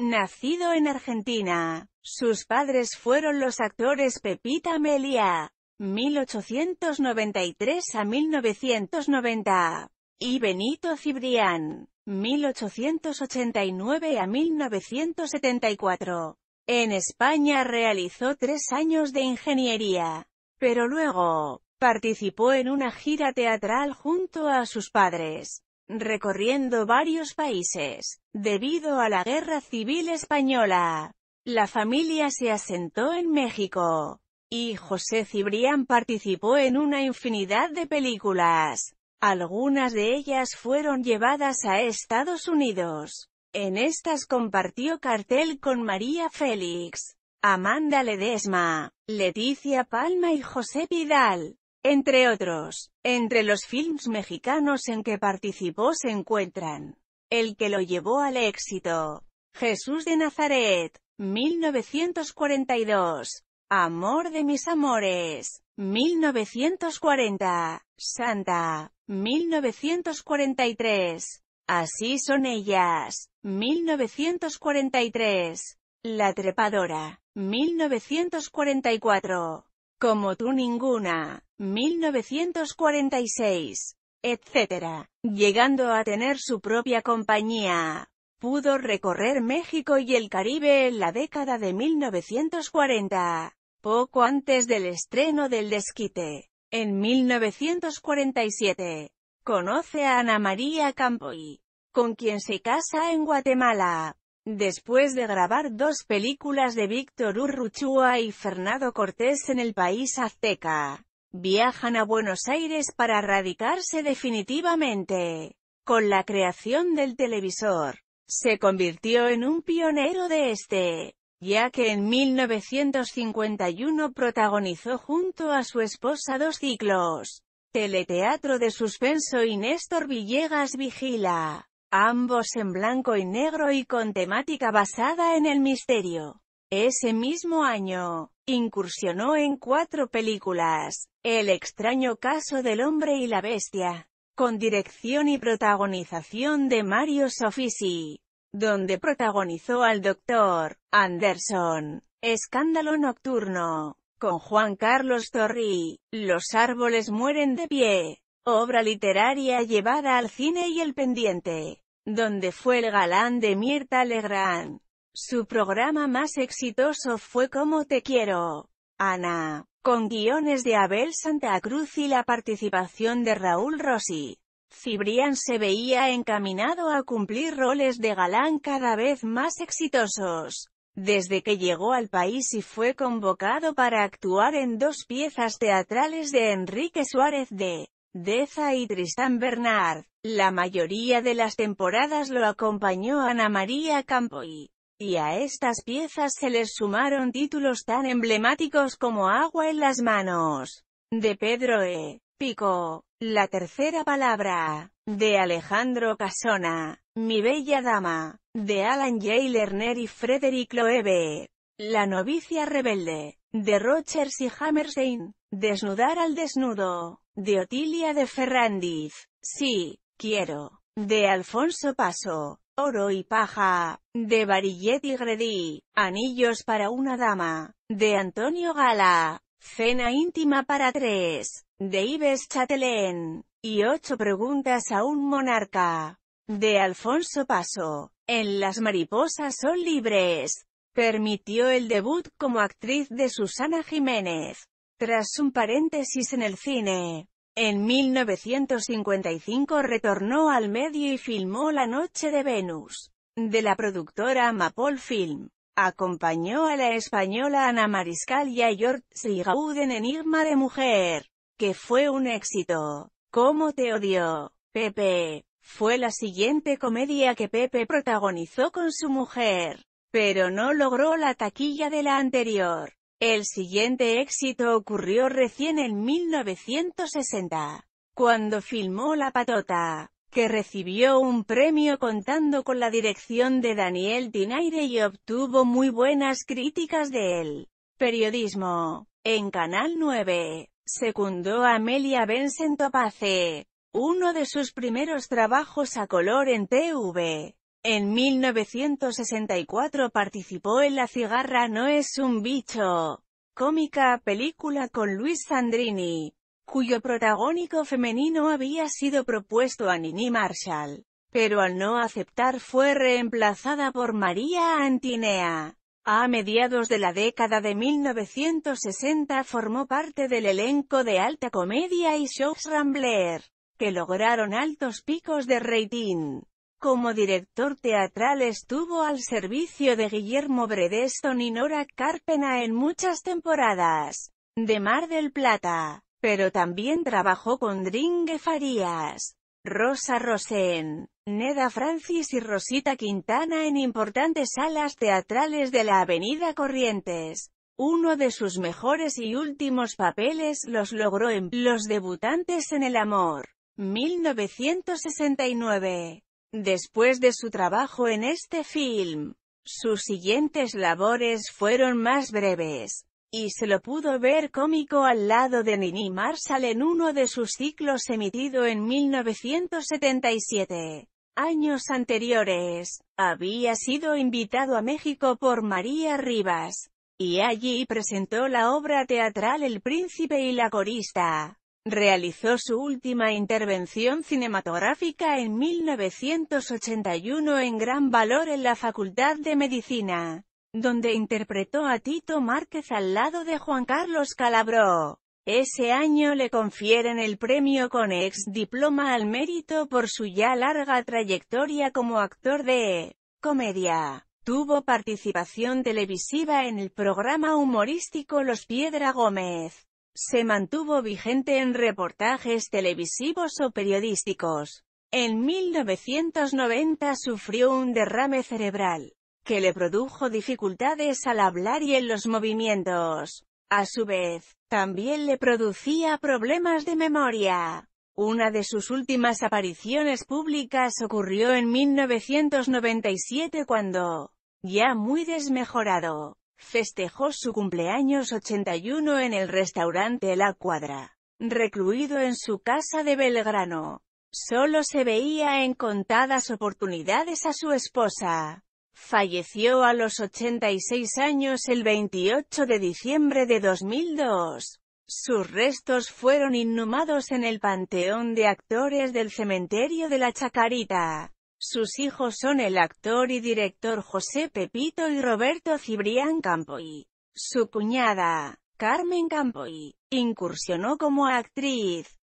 Nacido en Argentina, sus padres fueron los actores Pepita Melia, 1893 a 1990, y Benito Cibrián, 1889 a 1974. En España realizó tres años de ingeniería, pero luego, participó en una gira teatral junto a sus padres recorriendo varios países. Debido a la Guerra Civil Española, la familia se asentó en México, y José Cibrián participó en una infinidad de películas. Algunas de ellas fueron llevadas a Estados Unidos. En estas compartió cartel con María Félix, Amanda Ledesma, Leticia Palma y José Vidal. Entre otros, entre los films mexicanos en que participó se encuentran El que lo llevó al éxito, Jesús de Nazaret, 1942, Amor de mis amores, 1940, Santa, 1943, Así son ellas, 1943, La trepadora, 1944. Como tú ninguna, 1946, etc., llegando a tener su propia compañía. Pudo recorrer México y el Caribe en la década de 1940, poco antes del estreno del desquite. En 1947, conoce a Ana María Campoy, con quien se casa en Guatemala. Después de grabar dos películas de Víctor Urruchúa y Fernando Cortés en el país azteca, viajan a Buenos Aires para radicarse definitivamente. Con la creación del televisor, se convirtió en un pionero de este, ya que en 1951 protagonizó junto a su esposa dos ciclos, Teleteatro de Suspenso y Néstor Villegas Vigila ambos en blanco y negro y con temática basada en el misterio. Ese mismo año, incursionó en cuatro películas, El extraño caso del hombre y la bestia, con dirección y protagonización de Mario Sofisi, donde protagonizó al Dr. Anderson, Escándalo Nocturno, con Juan Carlos Torri, Los árboles mueren de pie, obra literaria llevada al cine y El Pendiente, donde fue el galán de Mirta Legrand. Su programa más exitoso fue Como te quiero, Ana, con guiones de Abel Santa Cruz y la participación de Raúl Rossi. Cibrián se veía encaminado a cumplir roles de galán cada vez más exitosos. Desde que llegó al país y fue convocado para actuar en dos piezas teatrales de Enrique Suárez de Deza y Tristan Bernard. La mayoría de las temporadas lo acompañó Ana María Campoy. Y a estas piezas se les sumaron títulos tan emblemáticos como Agua en las manos, de Pedro E. Pico, La tercera palabra, de Alejandro Casona, Mi bella dama, de Alan J. Lerner y Frederick Loewe, La novicia rebelde, de Rogers y Hammerstein, Desnudar al desnudo, de Otilia de Ferrandiz. Sí, quiero. De Alfonso Paso. Oro y paja. De Barillet y Gredí. Anillos para una dama. De Antonio Gala. Cena íntima para tres. De Ives Chatelain Y ocho preguntas a un monarca. De Alfonso Paso. En Las mariposas son libres. Permitió el debut como actriz de Susana Jiménez. Tras un paréntesis en el cine, en 1955 retornó al medio y filmó La noche de Venus, de la productora Mapol Film. Acompañó a la española Ana Mariscal y a George Sigaud en Enigma de Mujer, que fue un éxito. ¿Cómo te odio, Pepe? Fue la siguiente comedia que Pepe protagonizó con su mujer, pero no logró la taquilla de la anterior. El siguiente éxito ocurrió recién en 1960, cuando filmó La Patota, que recibió un premio contando con la dirección de Daniel Tinaire y obtuvo muy buenas críticas de él. Periodismo. En Canal 9, secundó a Amelia Benson Topace, uno de sus primeros trabajos a color en TV. En 1964 participó en La cigarra no es un bicho, cómica película con Luis Sandrini, cuyo protagónico femenino había sido propuesto a Nini Marshall, pero al no aceptar fue reemplazada por María Antinea. A mediados de la década de 1960 formó parte del elenco de alta comedia y shows Rambler, que lograron altos picos de rating. Como director teatral estuvo al servicio de Guillermo Bredeston y Nora Carpena en muchas temporadas de Mar del Plata, pero también trabajó con Dringue Farías, Rosa Rosén, Neda Francis y Rosita Quintana en importantes salas teatrales de la Avenida Corrientes. Uno de sus mejores y últimos papeles los logró en Los debutantes en el amor, 1969. Después de su trabajo en este film, sus siguientes labores fueron más breves, y se lo pudo ver cómico al lado de Nini Marshall en uno de sus ciclos emitido en 1977. Años anteriores, había sido invitado a México por María Rivas, y allí presentó la obra teatral El Príncipe y la Corista. Realizó su última intervención cinematográfica en 1981 en Gran Valor en la Facultad de Medicina, donde interpretó a Tito Márquez al lado de Juan Carlos Calabró. Ese año le confieren el premio con ex diploma al mérito por su ya larga trayectoria como actor de comedia. Tuvo participación televisiva en el programa humorístico Los Piedra Gómez se mantuvo vigente en reportajes televisivos o periodísticos. En 1990 sufrió un derrame cerebral, que le produjo dificultades al hablar y en los movimientos. A su vez, también le producía problemas de memoria. Una de sus últimas apariciones públicas ocurrió en 1997 cuando, ya muy desmejorado, festejó su cumpleaños 81 en el restaurante La Cuadra. Recluido en su casa de Belgrano, solo se veía en contadas oportunidades a su esposa. Falleció a los 86 años el 28 de diciembre de 2002. Sus restos fueron inhumados en el Panteón de Actores del Cementerio de la Chacarita. Sus hijos son el actor y director José Pepito y Roberto Cibrián Campoy. Su cuñada, Carmen Campoy, incursionó como actriz,